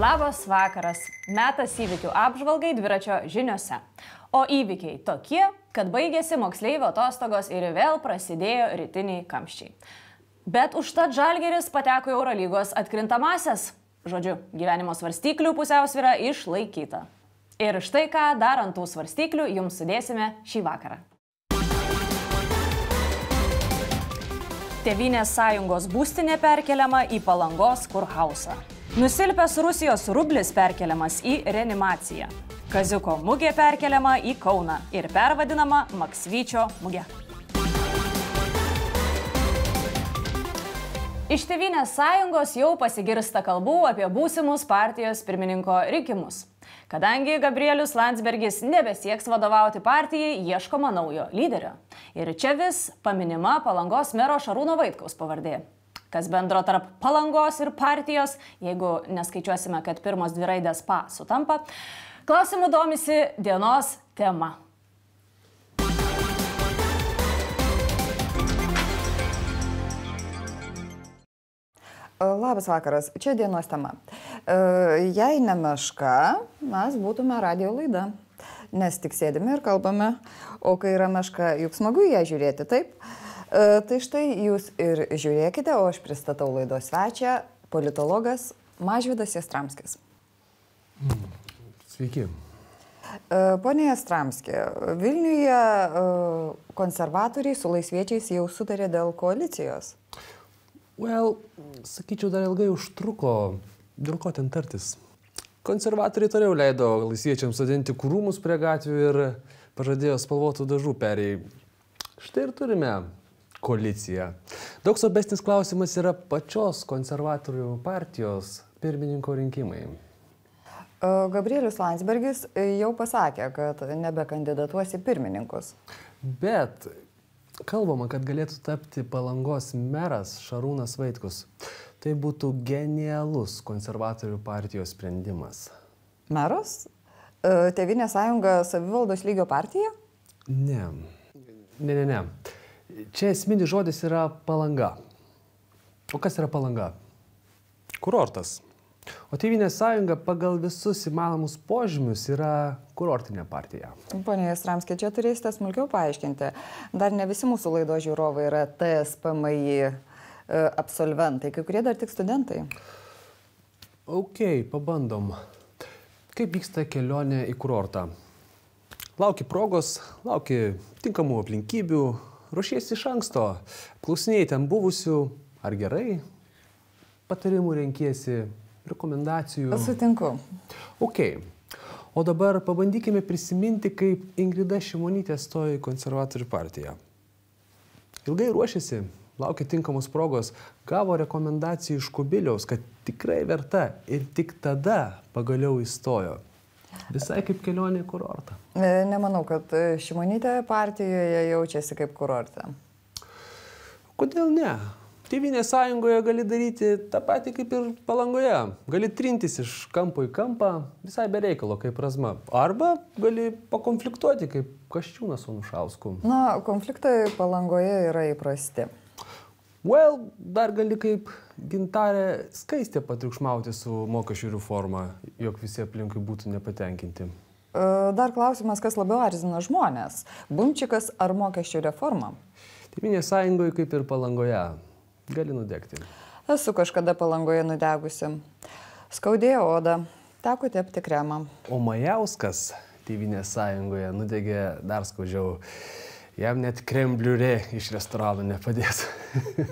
Labas vakaras. Metas įvykių apžvalgai dviračio žiniuose. O įvykiai tokie, kad baigėsi moksleivio atostogos ir vėl prasidėjo rytiniai kamščiai. Bet užtat Žalgeris pateko į Eurolygos atkrintamasias. Žodžiu, gyvenimo svarstyklių pusiausvyrą išlaikyta. Ir štai ką dar ant tų svarstyklių jums sudėsime šį vakarą. Tevinės sąjungos būstinė perkeliama į Palangos kurhausą. Nusilpęs Rusijos rublis perkeliamas į reanimaciją. Kaziuko mugė perkeliama į Kauną ir pervadinama Maksvyčio mugė. Iš Tevinės sąjungos jau pasigirsta kalbų apie būsimus partijos pirmininko rinkimus. Kadangi Gabrielius Landsbergis nebesieks vadovauti partijai, ieškoma naujo lyderio. Ir čia vis paminima palangos mero Šarūno Vaitkaus pavardė. Kas bendro tarp palangos ir partijos, jeigu neskaičiuosime, kad pirmos dvi raidės pa sutampa, klausimų domisi dienos tema. Labas vakaras, čia dienos tema. E, jei ne meška, mes būtume radio laida, nes tik sėdime ir kalbame, o kai yra meška, juk smagu ją žiūrėti, taip? E, tai štai jūs ir žiūrėkite, o aš pristatau laidos svečią, politologas Mažvidas Jastramskis. Sveiki. E, pone Jastramskė, Vilniuje konservatoriai su laisviečiais jau sutarė dėl koalicijos. Well, sakyčiau, dar ilgai užtruko. Dėl ko ten tartis? Konservatoriai toliau leido laisviečiams sodinti krūmus prie gatvių ir pažadėjo spalvotų dažų perėjai. Štai ir turime koaliciją. Daug svarbesnis klausimas yra pačios konservatorių partijos pirmininko rinkimai. Gabrielius Landsbergis jau pasakė, kad nebekandidatuos į pirmininkus. Bet Kalbama, kad galėtų tapti Palangos meras Šarūnas Vaitkus. Tai būtų genialus konservatorių partijos sprendimas. Meras? E, Tevinė sąjunga savivaldos lygio partija? Ne. Ne, ne, ne. Čia esminis žodis yra palanga. O kas yra palanga? Kurortas. O Tevinės sąjunga pagal visus įmanomus požymius yra kurortinė partija. Pone Jastramskė, čia turėsite smulkiau paaiškinti. Dar ne visi mūsų laido žiūrovai yra TSPMI e, absolventai, kai kurie dar tik studentai. Ok, pabandom. Kaip vyksta kelionė į kurortą? Lauki progos, lauki tinkamų aplinkybių, ruošiesi iš anksto, klausinėjai ten buvusių, ar gerai, patarimų renkėsi rekomendacijų. Sutinku. Ok. O dabar pabandykime prisiminti, kaip Ingrida Šimonytė stojo į konservatorių partiją. Ilgai ruošiasi, laukia tinkamos progos, gavo rekomendacijų iš Kubiliaus, kad tikrai verta ir tik tada pagaliau įstojo. Visai kaip kelionė į kurortą. E, nemanau, kad Šimonytė partijoje jaučiasi kaip kurortą. Kodėl ne? Tevinės sąjungoje gali daryti tą patį kaip ir palangoje. Gali trintis iš kampo į kampą visai bereikalo, kaip razma. Arba gali pakonfliktuoti, kaip Kaščiūnas su Nušausku. Na, konfliktai palangoje yra įprasti. Well, dar gali kaip gintarė skaistė patriukšmauti su mokesčių reforma, jog visi aplinkui būtų nepatenkinti. E, dar klausimas, kas labiau erzina žmonės - Bumčikas ar mokesčių reforma? Tėvinės sąjungoje kaip ir palangoje. Gali nudegti. Esu kažkada palangoje nudegusi. Skaudėjo oda, teko tepti kremą. O Majauskas Tėvinės sąjungoje nudegė dar skaudžiau. Jam net krembliurė iš restorano nepadės.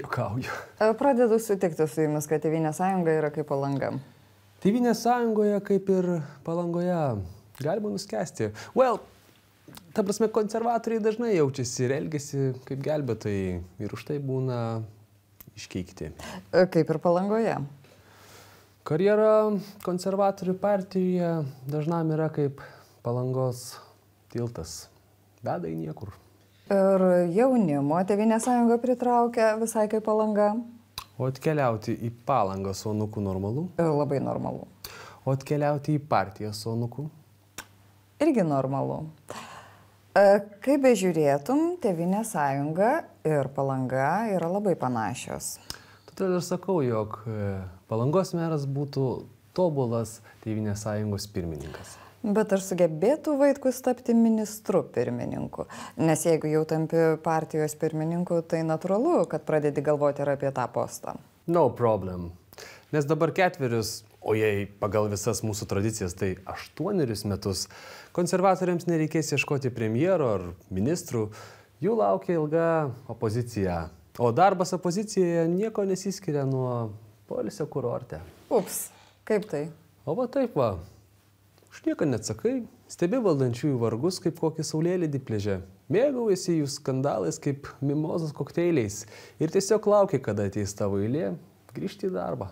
Jukauju. E, pradedu sutikti su jumis, kad Tėvinės sąjunga yra kaip palanga. Tėvinės sąjungoje kaip ir palangoje galima nuskesti. Well, ta prasme, konservatoriai dažnai jaučiasi ir elgesi kaip gelbėtojai ir už tai būna iškeikti. E, kaip ir palangoje. Karjera konservatorių partijoje dažnam yra kaip palangos tiltas. Veda į niekur. Ir jaunimo Tevinė sąjunga pritraukia visai kaip palanga. O atkeliauti į palangą su onuku normalu? E, labai normalu. O atkeliauti į partiją su onuku? Irgi normalu. E, kaip bežiūrėtum, Tevinė sąjunga ir palanga yra labai panašios. Todėl ir sakau, jog e, palangos meras būtų tobulas Tevinės sąjungos pirmininkas. Bet ar sugebėtų vaikus tapti ministru pirmininku? Nes jeigu jau tampi partijos pirmininku, tai natūralu, kad pradedi galvoti ir apie tą postą. No problem. Nes dabar ketverius, o jei pagal visas mūsų tradicijas, tai aštuonerius metus Konservatoriams nereikės ieškoti premjero ar ministrų, jų laukia ilga opozicija. O darbas opozicijoje nieko nesiskiria nuo polisio kurorte. Ups, kaip tai? O va taip va. Už nieką neatsakai, stebi valdančiųjų vargus kaip kokį saulėlydį plėžę, mėgaujasi jų skandalais kaip mimozos kokteiliais ir tiesiog laukia, kada ateis tavo eilė grįžti į darbą.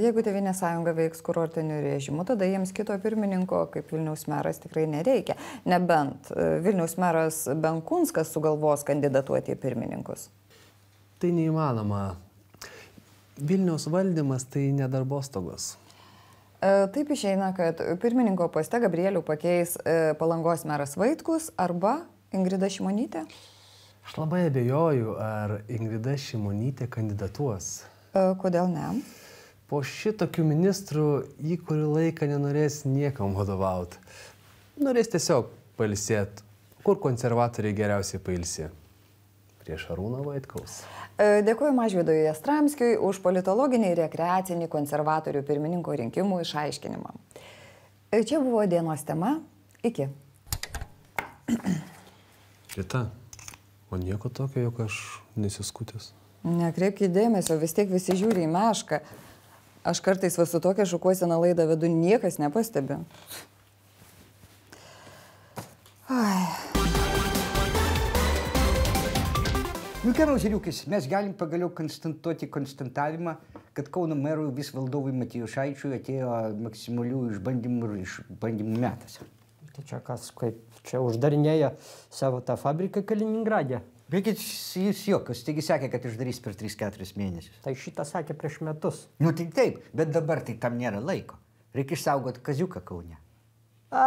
Jeigu Tevinė sąjunga veiks kurortiniu režimu, tada jiems kito pirmininko kaip Vilniaus meras tikrai nereikia. Nebent e, Vilniaus meras Benkunskas sugalvos kandidatuoti į pirmininkus. Tai neįmanoma. Vilniaus valdymas tai nedarbostogos. E, taip išeina, kad pirmininko poste Gabrielių pakeis e, palangos meras Vaitkus arba Ingrida Šimonytė. Aš labai abejoju, ar Ingrida Šimonytė kandidatuos. E, kodėl ne? Po šitokių ministrų į kurį laiką nenorės niekam vadovauti. Norės tiesiog palsėti, kur konservatoriai geriausiai pailsė. Prieš Arūną Vaitkaus. E, Dėkuoju Mažvidui Jastramskijui už politologinį ir rekreacinį konservatorių pirmininko rinkimų išaiškinimą. E, čia buvo dienos tema. Iki. Kita. O nieko tokio, jog aš nesiskutęs. Nekreipkite dėmesio, vis tiek visi žiūri į mešką. Aš kartais va su tokia šukuosena laida vedu, niekas nepastebi. Ai. Nu geros Riukis, mes galim pagaliau konstantuoti konstantavimą, kad Kauno merui vis valdovui Matijušaičiui atėjo maksimalių išbandymų ir išbandymų metas. Tai čia kas, kaip čia uždarinėja savo tą fabriką Kaliningradė. Bėgit, jūs jokios, taigi sakė, kad išdarys per 3-4 mėnesius. Tai šitą sakė prieš metus. Nu tai taip, bet dabar tai tam nėra laiko. Reikia išsaugoti kaziuką Kaune. A,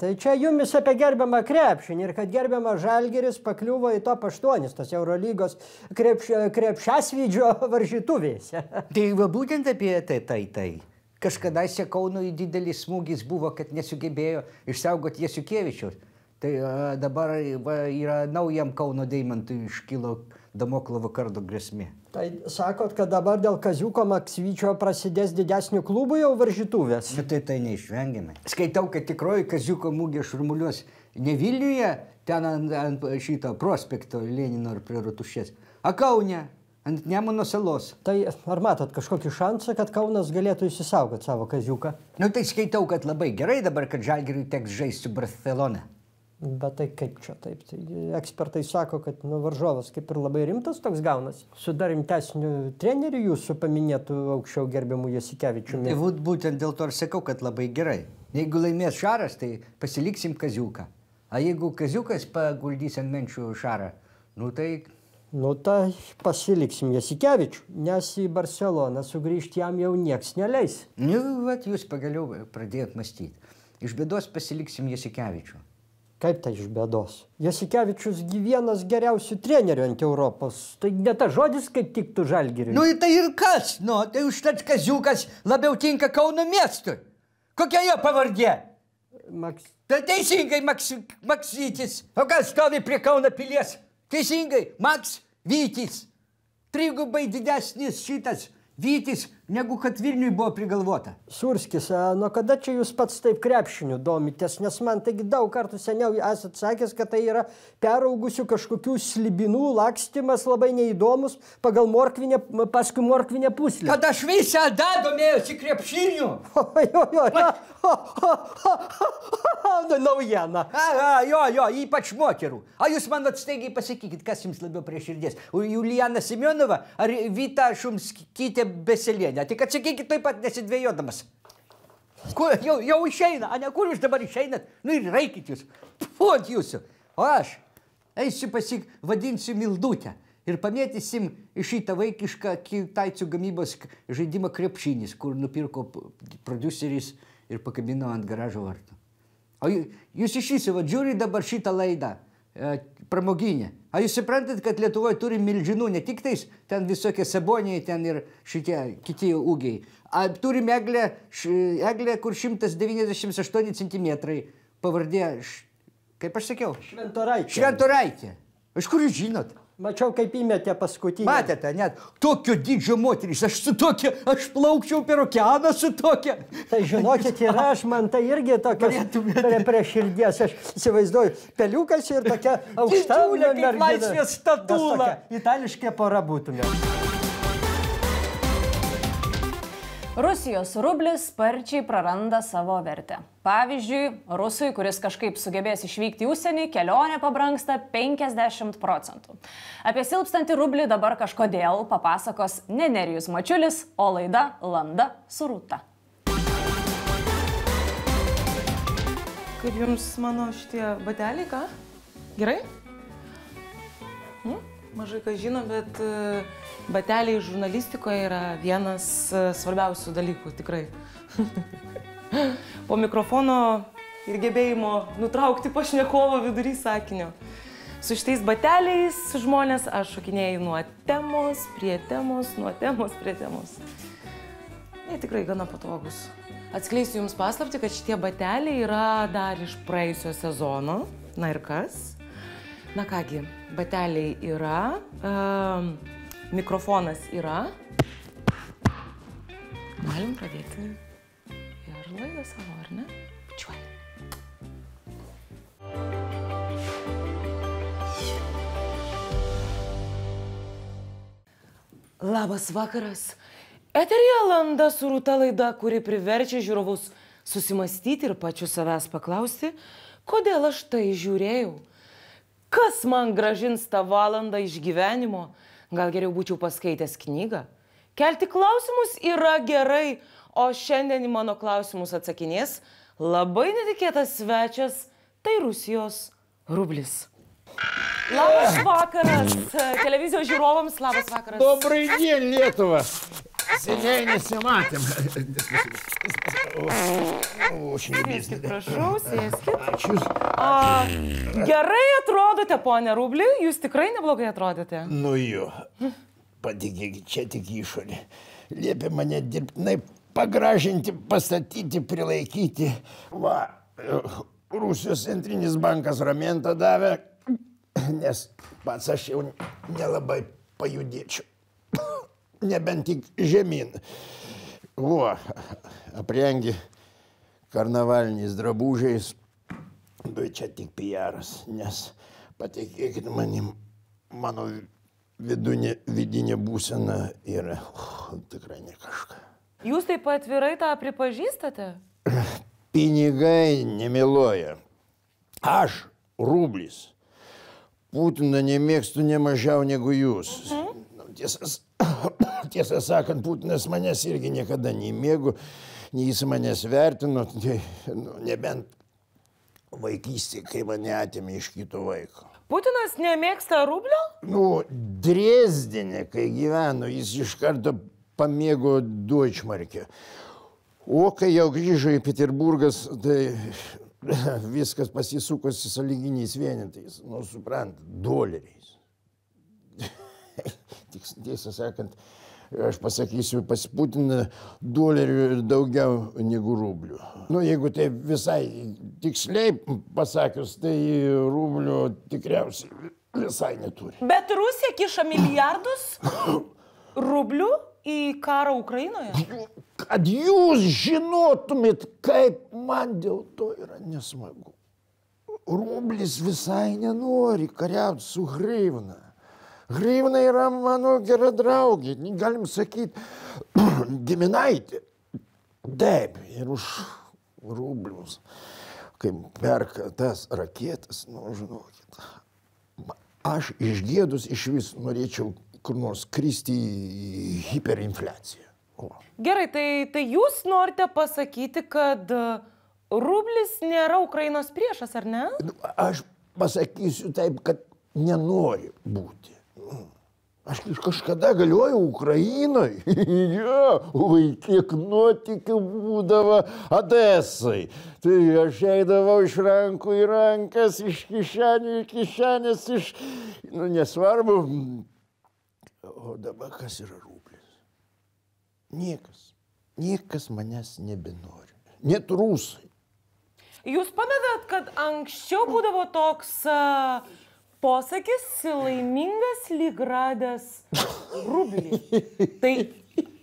tai čia jumis apie gerbiamą krepšinį ir kad gerbiamą Žalgeris pakliuvo į top 8, tos Eurolygos krepš, krepšiasvydžio varžytuvėse. Tai va būtent apie tai, tai, tai. Kažkadaise Kaunui didelis smūgis buvo, kad nesugebėjo išsaugoti Jasukievičiaus. Tai e, dabar e, va, yra naujam Kauno Deimantui iškilo Damoklovo kardo grėsmė. Tai sakot, kad dabar dėl Kaziuko Maksvyčio prasidės didesnių klubų jau varžytuvės. Bet nu, tai tai neišvengiamai. Skaitau, kad tikroji Kaziuko mūgė šurmuliuos ne Vilniuje, ten ant, ant šito prospekto Lenino ir prie Rutušės, o Kaune. Ant Nemuno salos. Tai ar matot kažkokį šansą, kad Kaunas galėtų įsisaugoti savo kaziuką? Nu tai skaitau, kad labai gerai dabar, kad Žalgiriui teks žaisti su Barcelona. Bet tai kaip čia taip? Tai ekspertai sako, kad nu, varžovas kaip ir labai rimtas toks gaunasi. Su dar rimtesniu treneriu jūsų paminėtų aukščiau gerbiamų Jasikevičiumi. Tai būt, būtent dėl to ir sakau, kad labai gerai. Jeigu laimės Šaras, tai pasiliksim Kaziuką. O jeigu Kaziukas paguldys ant menčių Šarą, nu tai... Nu tai pasiliksim Jasikevičių, nes į Barceloną sugrįžti jam jau nieks neleis. Nu, vat jūs pagaliau pradėjot mąstyti. Iš bėdos pasiliksim Jasikevičių. Kaip tai iš bėdos? Jasikevičius gyvenas geriausių trenerių ant Europos. Tai ne ta žodis, kaip tiktų žalgiriui. Nu, tai ir kas? Nu, tai užtat kaziukas labiau tinka Kauno miestui. Kokia jo pavardė? Maks... Tai teisingai, Maks... Maksytis. O kas stovi prie Kauno pilies? Teisingai, Maks Vytis. Trigubai didesnis šitas Vytis negu kad Vilniui buvo prigalvota. Surskis, nuo kada čia jūs pats taip krepšiniu domitės, nes man taigi daug kartų seniau esat sakęs, kad tai yra peraugusių kažkokių slibinų lakstimas labai neįdomus pagal morkvinę, paskui morkvinę puslę. Kad aš visada domėjausi krepšiniu. O, jo, jo, jo. Naujiena. A, a, jo, jo, ypač moterų. O jūs man atstaigiai pasakykit, kas jums labiau prie širdies. Juliana Simionova ar Vita Šumskytė Beselienė? ne, tik atsakykit taip pat nesidvėjodamas. Kur, jau, jau išeina, a ne kur jūs dabar išeinat? Nu ir reikit jūs. Puot jūsų. O aš eisiu pasik, vadinsiu Mildutę. Ir pamėtysim šitą vaikišką kitaicijų gamybos žaidimą krepšinis, kur nupirko produceris ir pakabino ant garažo vartų. O jūs iš viso, va, žiūri dabar šitą laidą. E, pramoginė. Ar jūs suprantat, kad Lietuvoje turi milžinų, ne tik tais ten visokie saboniai, ten ir šitie kiti ūgiai. Ar turime eglę, eglę, kur 198 cm, pavardė, kaip aš sakiau? Šventoraitė. Šventoraitė. Iš kur jūs žinot? Mačiau, kaip įmėtė paskutinį. Matėte, net tokio didžio moteris, aš su tokia, aš plaukčiau per okeaną su tokia. Tai žinokit, ir aš, man tai irgi tokia prie, prie širdies, aš įsivaizduoju, peliukas ir tokia aukštaulė mergina. Laisvės statula. Itališkė pora būtumėm. Rusijos rublis sparčiai praranda savo vertę. Pavyzdžiui, rusui, kuris kažkaip sugebės išvykti į užsienį, kelionė pabranksta 50 procentų. Apie silpstantį rublį dabar kažkodėl papasakos ne Nerijus Mačiulis, o laida Landa Surūta. Kaip jums mano šitie bateliai, ką? Gerai? Hmm? Mažai ką žino, bet... Uh bateliai žurnalistikoje yra vienas e, svarbiausių dalykų, tikrai. po mikrofono ir gebėjimo nutraukti pašnekovo vidury sakinio. Su šitais bateliais žmonės aš šokinėjau nuo temos prie temos, nuo temos prie temos. Jie tikrai gana patogus. Atskleisiu Jums paslapti, kad šitie bateliai yra dar iš praėjusio sezono. Na ir kas? Na kągi, bateliai yra. Uh, um, Mikrofonas yra. Galim pradėti ir laidą savo, ar ne? Čiuoj. Labas vakaras. Eterija landa surūta laida, kuri priverčia žiūrovus susimastyti ir pačiu savęs paklausti, kodėl aš tai žiūrėjau. Kas man gražins tą valandą iš gyvenimo? Gal geriau būčiau paskaitęs knygą? Kelti klausimus yra gerai, o šiandien į mano klausimus atsakinės labai netikėtas svečias - tai Rusijos rublis. Labas vakaras televizijos žiūrovams, labas vakaras. Dobrai dien, Lietuva. Seniai nesimatėm. Sėskit, prašau, sėskit. Ačiū. A, gerai atrodote, ponė Rublį, jūs tikrai neblogai atrodote. Nu jo, patikėkit, čia tik išorė. Liepia mane dirbtinai pagražinti, pastatyti, prilaikyti. Va, Rusijos centrinis bankas ramentą davė, nes pats aš jau nelabai pajudėčiau. Nebent tik žemyn. Buvo aprengi karnavaliniais drabužiais, bet čia tik piaras, nes patikėkit manim, mano vidunė, vidinė būsena yra uh, tikrai ne kažką. Jūs taip atvirai tą pripažįstate? Pinigai nemiloja. Aš, rublis, Putiną nemėgstu ne mažiau negu jūs. Mhm. Tiesas, tiesą sakant, Putinas manęs irgi niekada nei mėgo, nei jis manęs vertino, ne, tai, nu, nebent vaikystė, kai mane atėmė iš kito vaiko. Putinas nemėgsta rublio? Nu, Dresdenė, kai gyveno, jis iš karto pamėgo Deutschmarkę. O kai jau grįžo į Petirburgas, tai viskas pasisukosi saliginiais vienetais, nu, suprant, doleriai tiesą sakant, aš pasakysiu, pas Putiną dolerių ir daugiau negu rublių. Nu, jeigu tai visai tiksliai pasakius, tai rublių tikriausiai visai neturi. Bet Rusija kiša milijardus rublių į karą Ukrainoje? Kad jūs žinotumėt, kaip man dėl to yra nesmagu. Rublis visai nenori kariauti su Greivna. Greivina yra mano gera draugė, galim sakyti, giminaitė. Taip, ir už rublius, kai perka tas raketas, nu, žinokit, aš išgėdus iš vis norėčiau kur nors kristi į hiperinfliaciją. O. Gerai, tai, tai jūs norite pasakyti, kad rublis nėra Ukrainos priešas, ar ne? Aš pasakysiu taip, kad nenori būti. Aš kažkada galiojau Ukrainoje, jo, oi, kiek nuotikių būdavo Adesai. Tai aš eidavau iš rankų į rankas, iš kišenių į kišenės, iš, nu nesvarbu. O dabar kas yra rūplis? Niekas, niekas manęs nebenori, net rusai. Jūs pamenat, kad anksčiau būdavo toks... Uh posakis laimingas lyg radęs rublį. Tai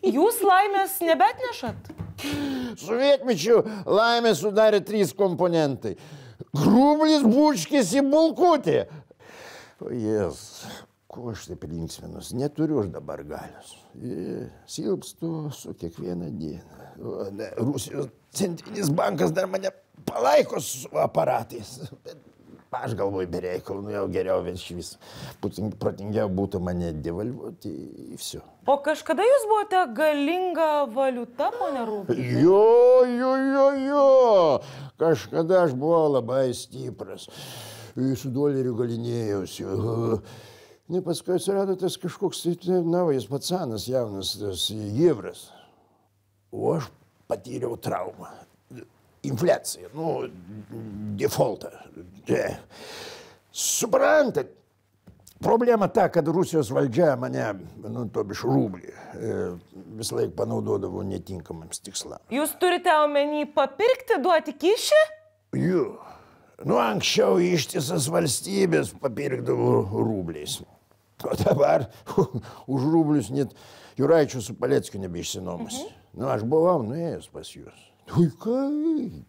jūs laimės nebetnešat? Sovietmečių laimė sudarė trys komponentai. Grublis, bučkis ir bulkutė. O oh, jas, yes. kuo aš taip linksminus, neturiu aš dabar galios. Silpstu su kiekviena diena. Rusijos centrinis bankas dar mane palaiko su aparatais. Bet Aš galvoju, be reikalų, nu jau geriau viršvis. Protingiau būtų mane devalvuoti ir visų. O kažkada jūs buvote galinga valiuta, ponia Rūpė? Jo, jo, jo, jo. Kažkada aš buvau labai stipras. Su doleriu galinėjausi. Ne paskui atsirado tas kažkoks, tai, tai, na, jis pats senas, jaunas, tas e, jėvras. O aš patyriau traumą infliaciją, nu, defaultą. Suprantat, problema ta, kad Rusijos valdžia mane, nu, to biš rublį, visą laiką panaudodavo netinkamams tikslams. Jūs turite omeny papirkti, duoti kišį? Jų. Nu, anksčiau ištisas valstybės papirkdavo rubliais. O dabar už rublius net Juraičių su Paleckiu nebeišsinomas. Mhm. Nu, aš buvau nuėjęs pas jūs. Ой, kaip?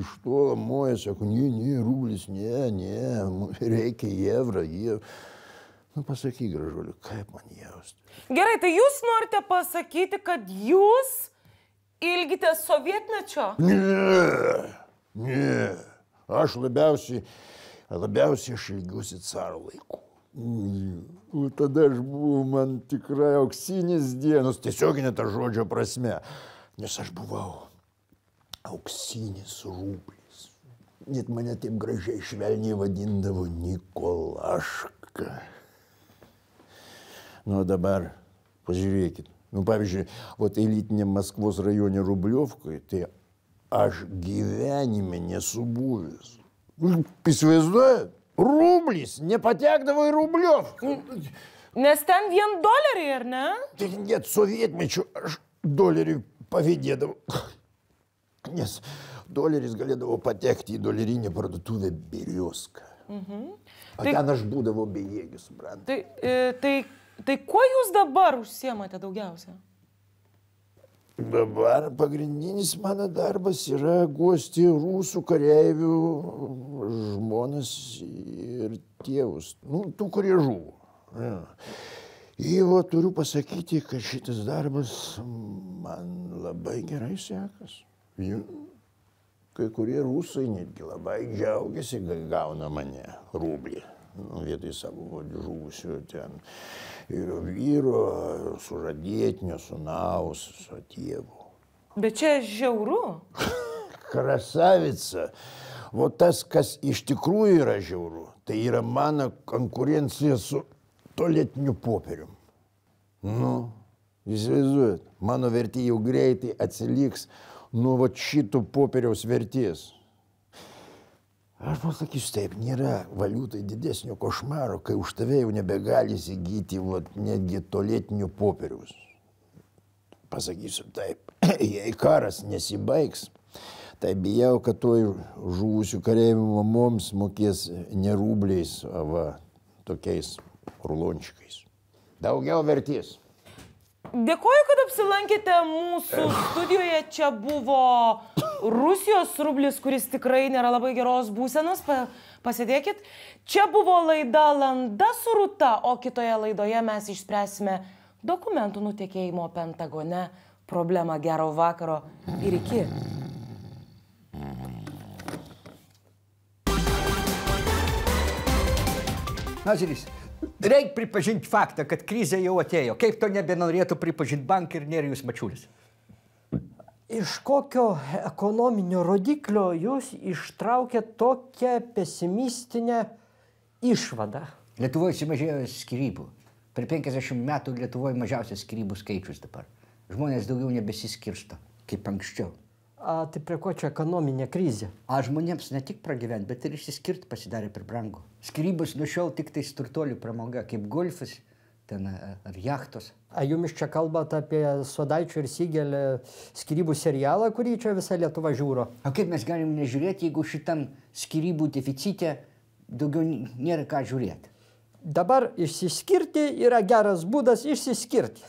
Iš to lamoja, sako, ne, ne, rublis, ne, ne, reikia eurą, eurą. Nu, pasakyk, gražuliu, kaip man jausti. Gerai, tai jūs norite pasakyti, kad jūs ilgite sovietmečio? Ne, ne. Aš labiausiai, labiausiai aš ilgiuosi caro laikų. O tada aš buvau man tikrai auksinis dienos, tiesioginė ta žodžio prasme, nes aš buvau auksinis rūblis. Net mane taip gražiai švelniai vadindavo Nikolaška. Nu dabar pažiūrėkit. Nu, pavyzdžiui, vat elitiniam Maskvos rajone Rubliovkoje, tai aš gyvenime nesu buvęs. Įsivaizduojat, rublis, nepatekdavo į Rubliovką. Nes ten vien doleriai, ar ne? Tai net sovietmečių aš dolerių pavydėdavau. Nes doleris galėdavo patekti į dolerinę parduotuvę Biriuską. Mhm. O tai, ten aš būdavau bejėgis, suprantate. Tai, e, tai, tai kuo jūs dabar užsiemate daugiausia? Dabar pagrindinis mano darbas yra guosti rusų kareivių žmonas ir tėvus. Nu, tų, kurie žuvo. Ja. Ir turiu pasakyti, kad šitas darbas man labai gerai sekas. Kai kurie rusai netgi labai džiaugiasi, kai gauna mane rublį nu, vietoj savo žuvusių ten ir vyro, sužadėtinio, sunaus, su tėvu. Bet čia žiauru. Krasavica. O tas, kas iš tikrųjų yra žiauru, tai yra mano konkurencija su tolėtiniu popierium. Nu, įsivaizduojat, mano vertė jau greitai atsiliks nuo va šitų popieriaus vertės. Aš pasakysiu taip, nėra valiutai didesnio košmaro, kai už tave jau nebegali įsigyti vat, netgi tolėtinių popieriaus. Pasakysiu taip, jei karas nesibaigs, tai bijau, kad toj žuvusių kareivių mamoms mokės nerubliais, va, tokiais rulončikais. Daugiau vertės. Dėkuoju, kad apsilankėte mūsų eh. studijoje, čia buvo Rusijos rublis, kuris tikrai nėra labai geros būsenos, pa, pasidėkit. Čia buvo laida Landa su Ruta, o kitoje laidoje mes išspręsime dokumentų nutekėjimo Pentagone problemą. Gero vakaro ir iki. Начались. Reikia pripažinti faktą, kad krizė jau atėjo. Kaip to nebenorėtų pripažinti bankai ir nerijus mačiulis? Iš kokio ekonominio rodiklio jūs ištraukėt tokią pesimistinę išvadą? Lietuvoje sumažėjo skirybų. Per 50 metų Lietuvoje mažiausias skirybų skaičius dabar. Žmonės daugiau nebesiskirsto, kaip anksčiau. A, tai prie ko čia ekonominė krizė? A žmonėms ne tik pragyventi, bet ir išsiskirti pasidarė per brangu. Skrybos nuo šiol tik tai turtuolių pramoga, kaip golfas ten ar jachtos. A jumis čia kalbate apie Sodaičio ir Sigelį skirybų serialą, kurį čia visa Lietuva žiūro? O kaip mes galim nežiūrėti, jeigu šitam skirybų deficite daugiau nėra ką žiūrėti? Dabar išsiskirti yra geras būdas išsiskirti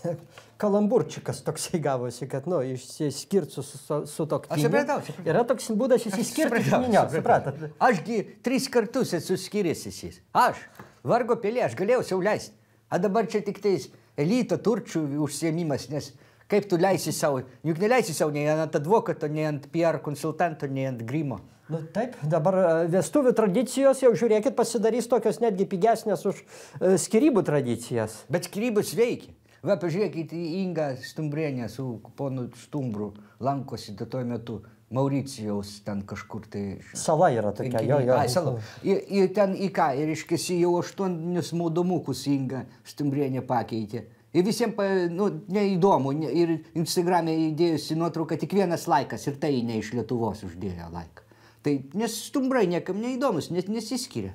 kalamburčikas toksai gavosi, kad, nu, išsiskirti su, su, su tokiu. Aš supratau. Yra toks būdas išsiskirti iš minios, supratat? Ašgi tris kartus esu skiriasis jis. Aš, vargo pėlė, aš galėjau jau leisti. A dabar čia tik tais elito turčių užsiemimas, nes kaip tu leisi savo, juk neleisi savo nei ant advokato, nei ant PR konsultanto, nei ant grimo. Nu, taip, dabar vestuvių tradicijos jau žiūrėkit pasidarys tokios netgi pigesnės už uh, skirybų tradicijas. Bet skirybus veikia. Va, pažiūrėkite, Inga Stumbrienė su ponu Stumbru lankosi tuo metu. Mauricijos ten kažkur tai. Sala yra tokia, jo, jo. Ai, sala. Ir, ir ten į ką, ir iškėsi jau aštuonis maudomukus Inga Stumbrienė pakeitė. Ir visiems, nu, neįdomu, ir Instagram'e įdėjusi nuotrauką, tik vienas laikas ir tai ne iš Lietuvos uždėjo laiką. Tai nes stumbrai niekam neįdomus, nes nesiskiria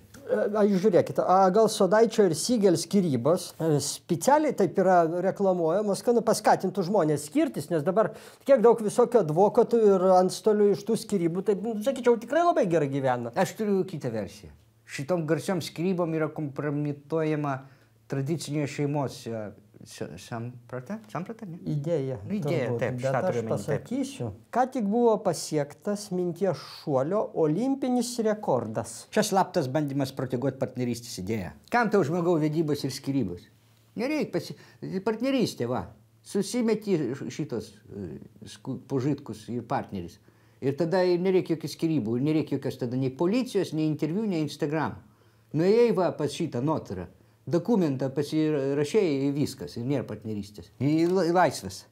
ai, žiūrėkit, a, gal Sodaičio ir Sigel skirybos e, specialiai taip yra reklamuojamos, kad nu, paskatintų žmonės skirtis, nes dabar kiek daug visokio advokatų ir antstolių iš tų skirybų, tai, nu, sakyčiau, tikrai labai gerai gyvena. Aš turiu kitą versiją. Šitom garsiom skirybom yra kompromituojama tradicinėje šeimose Samprata? Samprata, ne? Idėja. Nu, idėja, turbūt. taip. Bet aš pasakysiu. Taip. Ką tik buvo pasiektas minties šuolio olimpinis rekordas. Čia slaptas bandymas proteguoti partnerystės idėją. Kam tau žmogaus vedybos ir skirybos? Nereikia, pasi... partnerystė, va. Susimeti šitos e, požitkus ir partneris. Ir tada nereikia jokių skirybų, nereikia jokios tada nei policijos, nei interviu, nei Instagram. Nuėjai va pas šitą notarą dokumentą pasirašėjai ir viskas, ir nėra partnerystės, ir laisvės.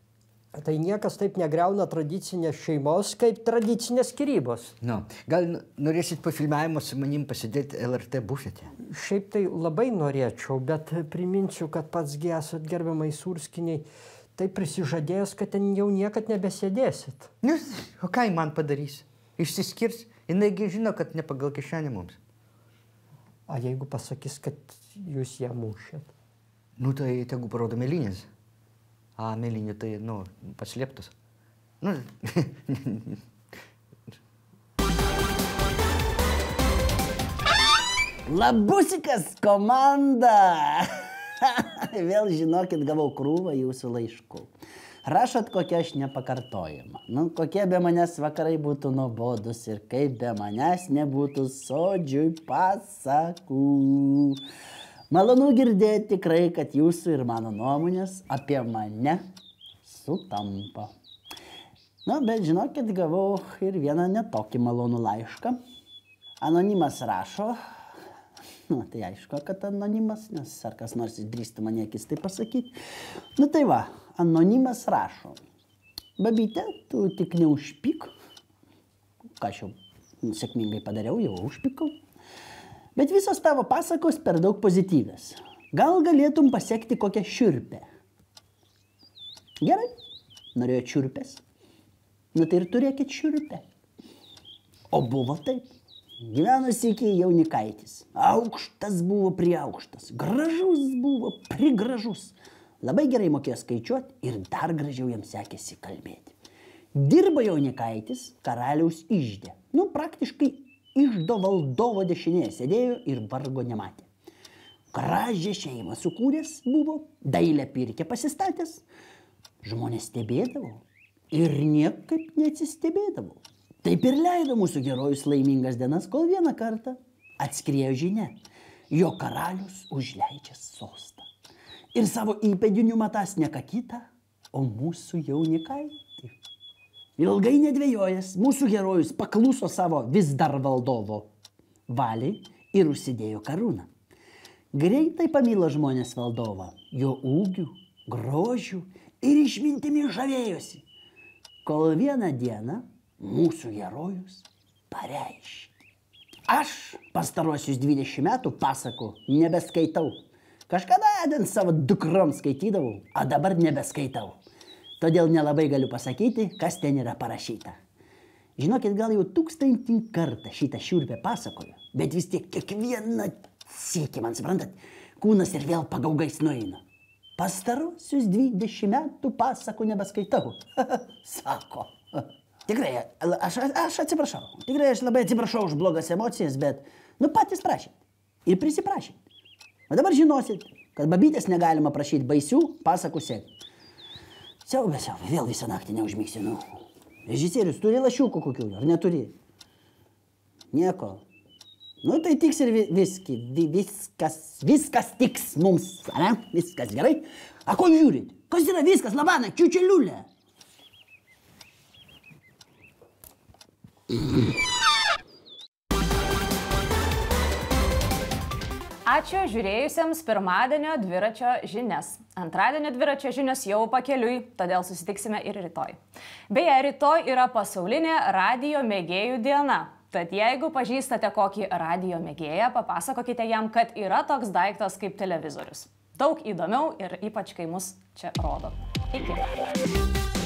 Tai niekas taip negreuna tradicinės šeimos kaip tradicinės skirybos. Nu, gal norėsit po filmavimo su manim pasidėti LRT bufete? Šiaip tai labai norėčiau, bet priminsiu, kad pats esat gerbiamai surskiniai, tai prisižadėjęs, kad ten jau niekad nebesėdėsit. Nu, o ką jį man padarys? Išsiskirs, jinai žino, kad ne pagal kišenį mums. A jeigu pasakys, kad jūs ją mušėt. Nu tai tegu parodo mėlynės. A, mėlynė tai, nu, paslėptas. Nu, Labusikas komanda! Vėl žinokit, gavau krūvą jūsų laiškų. Rašot, kokia aš nepakartojama. Nu, kokie be manęs vakarai būtų nuobodus ir kaip be manęs nebūtų sodžiui pasakų. Malonu girdėti tikrai, kad jūsų ir mano nuomonės apie mane sutampa. Na, bet žinokit, gavau ir vieną netokį malonų laišką. Anonimas rašo, Nu, tai aišku, kad anonimas, nes ar kas nors išdrįstų mane akis tai pasakyti. Nu tai va, Anonimas rašo. Babyte, tu tik neužpyk. Ką aš jau sėkmingai padariau, jau užpykau. Bet visos tavo pasakos per daug pozityvės. Gal galėtum pasiekti kokią šiurpę? Gerai, norėjo čiurpės. Nu tai ir turėkit šiurpę. O buvo taip. Gyvenusi iki jaunikaitis. Aukštas buvo prie aukštas. Gražus buvo prigražus. gražus labai gerai mokėjo skaičiuoti ir dar gražiau jam sekėsi kalbėti. Dirba jaunikaitis karaliaus išdė. Nu, praktiškai išdo valdovo dešinėje sėdėjo ir vargo nematė. Gražią šeimą sukūręs buvo, dailę pirkę pasistatęs, žmonės stebėdavo ir niekaip neatsistebėdavo. Taip ir leido mūsų gerojus laimingas dienas, kol vieną kartą atskriejo žinia, jo karalius užleidžia sostą ir savo įpėdinių matas ne ką kitą, o mūsų jaunikaitį. Ilgai nedvėjojęs, mūsų herojus pakluso savo vis dar valdovo valiai ir užsidėjo karūną. Greitai pamilo žmonės valdovą, jo ūgių, grožių ir išmintimi žavėjosi, kol vieną dieną mūsų herojus pareiškė. Aš pastarosius 20 metų pasakų nebeskaitau Kažkada ten savo dukrom skaitydavau, o dabar nebeskaitau. Todėl nelabai galiu pasakyti, kas ten yra parašyta. Žinokit, gal jau tūkstantį kartą šitą šiurpę pasakoju, bet vis tiek kiekvieną sėkį, man suprantat, kūnas ir vėl pagaugais nueina. Pastarusius 20 metų pasakų nebeskaitau. Sako. Tikrai, aš, aš atsiprašau. Tikrai aš labai atsiprašau už blogas emocijas, bet, nu, patys prašė. Ir prisiprašė. O dabar žinosit, kad babytės negalima prašyti baisių pasakų sėkmės. Siaubė, siaubė, vėl visą naktį neužmygsiu. Nu. Režisierius turi lašiukų kokių, ar neturi? Nieko. Nu tai tiks ir viski, vi, viskas, viskas tiks mums, ne? Viskas gerai. A ko žiūrit? Kas yra viskas, labana, čiučiuliulė? Mm-hmm. Ačiū žiūrėjusiems pirmadienio dviračio žinias. Antradienio dviračio žinios jau pakeliui, todėl susitiksime ir rytoj. Beje, rytoj yra pasaulinė radio mėgėjų diena. Tad jeigu pažįstate kokį radio mėgėją, papasakokite jam, kad yra toks daiktas kaip televizorius. Daug įdomiau ir ypač kai mus čia rodo. Iki.